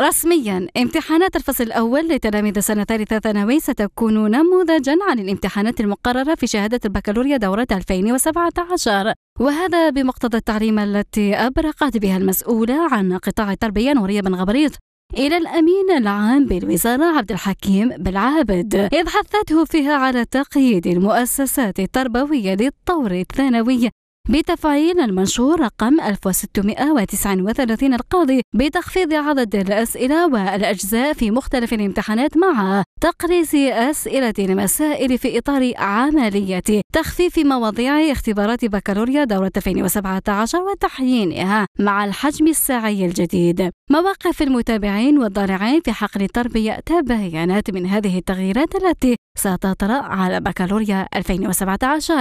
رسميا امتحانات الفصل الأول لتلاميذ سنة ثالثة ثانوي ستكون نموذجا عن الامتحانات المقررة في شهادة البكالوريا دورة 2017 وهذا بمقتضى التعليم التي أبرقت بها المسؤولة عن قطاع التربية نورية بن غبريط إلى الأمين العام بالوزارة عبد الحكيم بالعابد إذ حثته فيها على تقييد المؤسسات التربوية للطور الثانوي بتفعيل المنشور رقم 1639 القاضي بتخفيض عدد الأسئلة والأجزاء في مختلف الامتحانات مع تقريز أسئلة المسائل في إطار عملية تخفيف مواضيع اختبارات بكالوريا دورة 2017 وتحيينها مع الحجم الساعي الجديد مواقف المتابعين والضارعين في حقل التربية تبينت من هذه التغييرات التي ستطرأ على بكالوريا 2017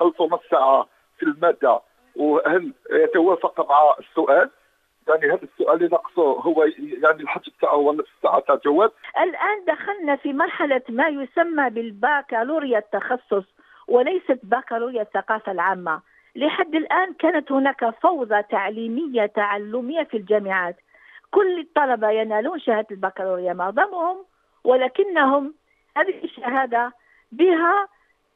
هل تمس الماده وهل يتوافق مع السؤال يعني هذا السؤال اللي ناقصه هو يعني الحجم تاعه هو نفس الساعه تاع جواب الان دخلنا في مرحله ما يسمى بالباكالوريا التخصص وليست باكالوريا الثقافه العامه لحد الان كانت هناك فوضى تعليميه تعلميه في الجامعات كل الطلبه ينالون شهاده البكالوريا معظمهم ولكنهم هذه الشهاده بها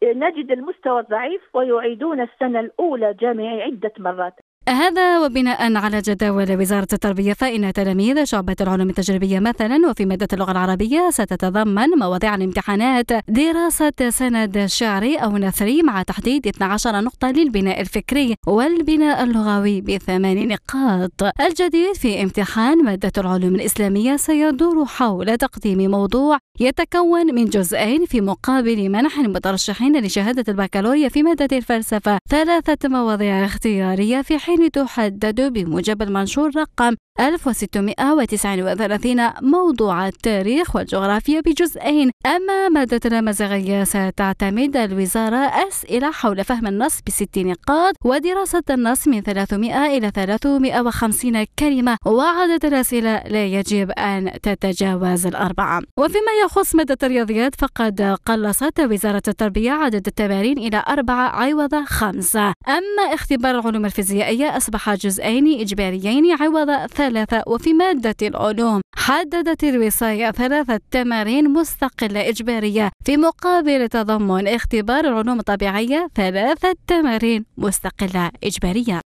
نجد المستوى ضعيف ويعيدون السنة الأولى جامعي عدة مرات هذا وبناء على جداول وزارة التربية فإن تلاميذ شعبة العلوم التجريبية مثلا وفي مادة اللغة العربية ستتضمن مواضيع الامتحانات دراسة سند شعري أو نثري مع تحديد 12 نقطة للبناء الفكري والبناء اللغوي بثمان نقاط الجديد في امتحان مادة العلوم الإسلامية سيدور حول تقديم موضوع يتكون من جزئين في مقابل منح المترشحين لشهادة البكالوريا في مادة الفلسفة ثلاثة مواضيع اختيارية في حين التي تحدد بموجب المنشور رقم 1639 موضوع التاريخ والجغرافيا بجزئين أما مادة الأمازيغية ستعتمد الوزارة أسئلة حول فهم النص بست نقاط ودراسة النص من 300 إلى 350 كلمة وعدد الأسئلة لا يجب أن تتجاوز الأربعة وفيما يخص مادة الرياضيات فقد قلصت وزارة التربية عدد التمارين إلى أربعة عوض خمسة أما اختبار العلوم الفيزيائية أصبح جزئين إجباريين عوض ثلاثة الثلاثة وفي مادة العلوم حددت الوصاية ثلاثة تمارين مستقلة إجبارية في مقابل تضمن اختبار العلوم الطبيعية ثلاثة تمارين مستقلة إجبارية